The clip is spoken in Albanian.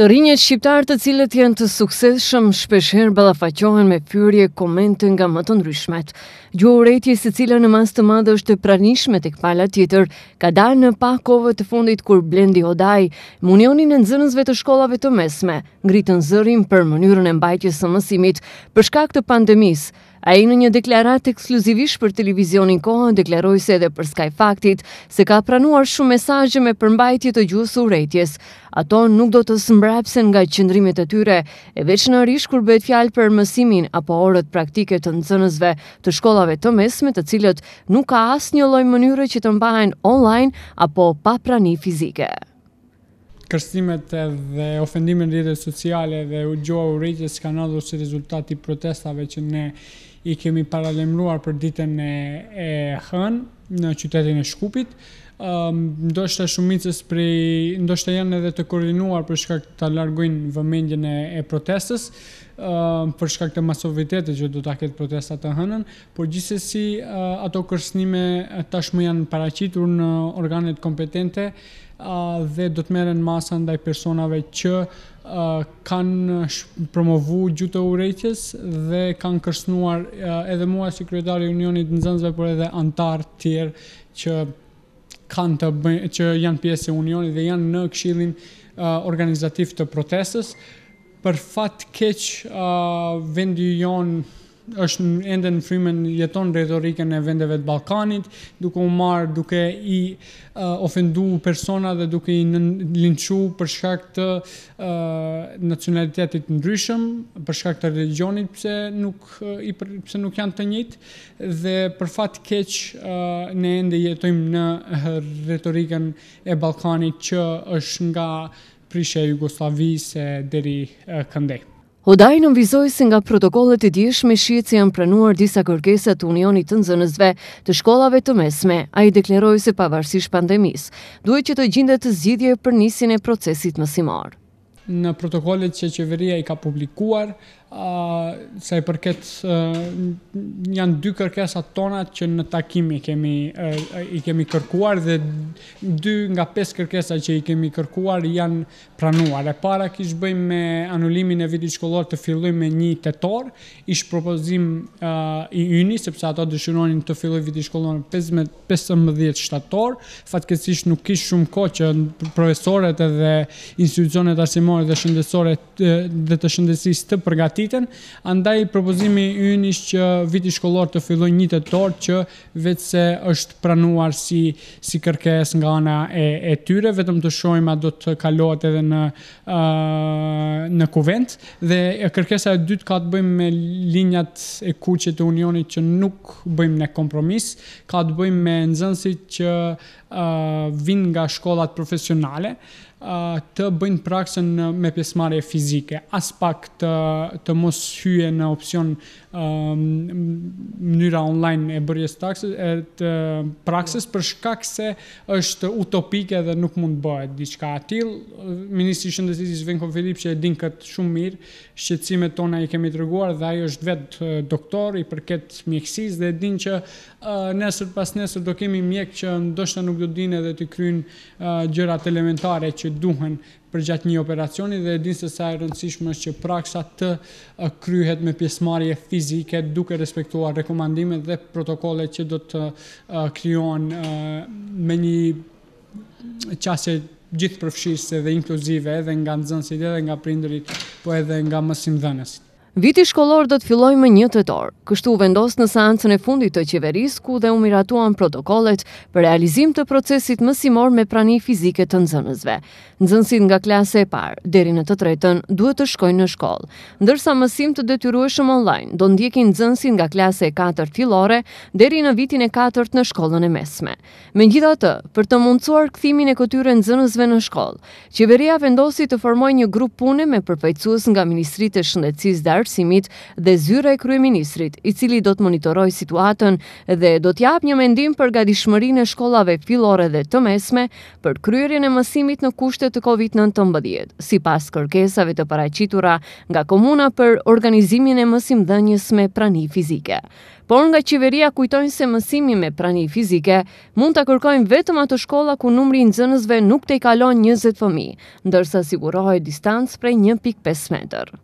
Të rinjët shqiptarë të cilët janë të sukseshëm shpeshherë balafaqohen me pyrje komente nga më të ndryshmet. Gjo uretje se cila në mas të madhë është pranishme të këpala tjetër, ka dalë në pa kove të fundit kur blendi hodaj, munionin e nëzënësve të shkollave të mesme, ngritën nëzërim për mënyrën e mbajtjes së mësimit, përshka këtë pandemisë, A i në një deklarat ekskluzivisht për televizionin kohën deklaroj se edhe për skaj faktit, se ka pranuar shumë mesajë me përmbajtje të gjusë rejtjes. Ato nuk do të sëmbrapsen nga qëndrimit e tyre, e veç në rish kur bëhet fjalë për mësimin apo orët praktike të nëzënësve të shkollave të mesme të cilët nuk ka asë një loj mënyre që të mbajnë online apo pa prani fizike. Kërstimet dhe ofendimin rrjetet sociale dhe u gjoa u rrjetet s'ka si rezultati protestave që ne i kemi paralemruar për ditën e hën në qytetin e Shkupit. Ehm, ndoshta shumicës prej ndoshta janë edhe të koordinuar për shkak të largojnë vëmendjen e, e protestës, ehm, për shkak të masovitetit që do ta ketë protesta të hënën, por gjithsesi eh, ato kërcënime eh, tashmë janë paraqitur në organet kompetente eh, dhe do të merren masa ndaj personave që kanë promovuar gjuhën e dhe kanë kërsnuar edhe mua si kryetari i Unionit në Nxënësve por edhe anëtar të tjerë që kanë të që janë pjesë e unionit dhe janë në këshillin uh, organizativ të protestës. Për fat keq uh, vendi jonë është ende në frymën jeton retorikën e vendeve të Ballkanit, duke u marr duke i uh, ofenduar persona dhe duke i linçuar për shkak të uh, nacionalitetit ndryshëm, për shkak të religjionit, pse nuk uh, i për, pse nuk janë të njëjtë dhe për fat keq uh, ne ende jetojmë në retorikën e Ballkanit që është nga prishja e Jugosllavisë deri uh, këndej. Hodaj në mvizoj se nga protokollet i me shiet se janë pranuar disa kërkesat të unionit të nëzënëzve të shkollave të mesme, a i deklerojë se pavarësish pandemis, duhet që të gjindet të zgjidje për nisin e procesit mësimar. Në protokollet që qeveria i ka publikuar, sa i përket uh, janë dy kërkesat tona që në takim i kemi uh, i kemi kërkuar dhe dy nga pesë kërkesa që i kemi kërkuar janë pranuar. E para kishë bëjmë me anulimin e vitit shkollor të fillojmë me një tetor, ish propozim uh, i yni sepse ato dëshironin të fillojë viti shkollor 15 15 shtator, fatkesisht nuk kish shumë kohë që profesorët edhe institucionet arsimore dhe shëndetësore dhe të shëndetësisë të përgati përgatiten, andaj propozimi ynë ishtë që viti shkollor të filloj një të torë që vetë se është pranuar si, si kërkes nga ana e, e tyre, vetëm të shojmë a do të kalohet edhe në, uh, në kuvent, dhe kërkesa e dytë ka të bëjmë me linjat e kuqet e unionit që nuk bëjmë në kompromis, ka të bëjmë me nëzënsit që uh, vinë nga shkollat profesionale, uh, të bëjnë praksën me pjesmarje fizike, as pak të, të mos hyje në opcion um, mënyra online e bërjes taksës, e të praksës për shkak se është utopike dhe nuk mund bëhet diçka atil. Ministri i Shëndetësisë Zvenko Filip që e din këtë shumë mirë, shqetësimet tona i kemi treguar dhe ai është vetë doktor i përket mjekësisë dhe e din që uh, nesër pas nesër do kemi mjek që ndoshta nuk do dinë edhe të krynë uh, gjërat elementare që duhen për gjatë një operacioni dhe edin se sa e rëndësishme që praksa të kryhet me pjesmarje fizike duke respektuar rekomandimet dhe protokole që do të kryon me një qasje gjithë përfshirëse dhe inkluzive edhe nga nëzënësit edhe nga prinderit po edhe nga mësim dhenësit. Viti shkollor do të filloj më një të torë, kështu vendos në seancën e fundit të qeveris ku dhe umiratuan protokollet për realizim të procesit mësimor me prani fizike të nëzënësve. Nëzënësit nga klasë e parë, deri në të tretën, duhet të shkojnë në shkollë, ndërsa mësim të detyrueshëm online do ndjekin nëzënësit nga klasë e 4 filore deri në vitin e 4 në shkollën e mesme. Me gjitha të, për të mundësuar këthimin e këtyre nëzënësve në shkollë, qeveria vendosi të formoj një grup pune me përfejtësus nga Ministrit e Shëndecis dhe arsimit dhe zyre e kryeministrit, i cili do të monitoroj situatën dhe do t'jap një mendim për dishmërin e shkollave filore dhe të mesme për kryerin e mësimit në kushtet të COVID-19, si pas kërkesave të paracitura nga komuna për organizimin e mësim dhenjës me prani fizike. Por nga qeveria kujtojnë se mësimi me prani fizike mund të kërkojnë vetëm ato shkolla ku numri nëzënësve nuk të i kalon 20 fëmi, ndërsa sigurohet distancë prej 1.5 meter.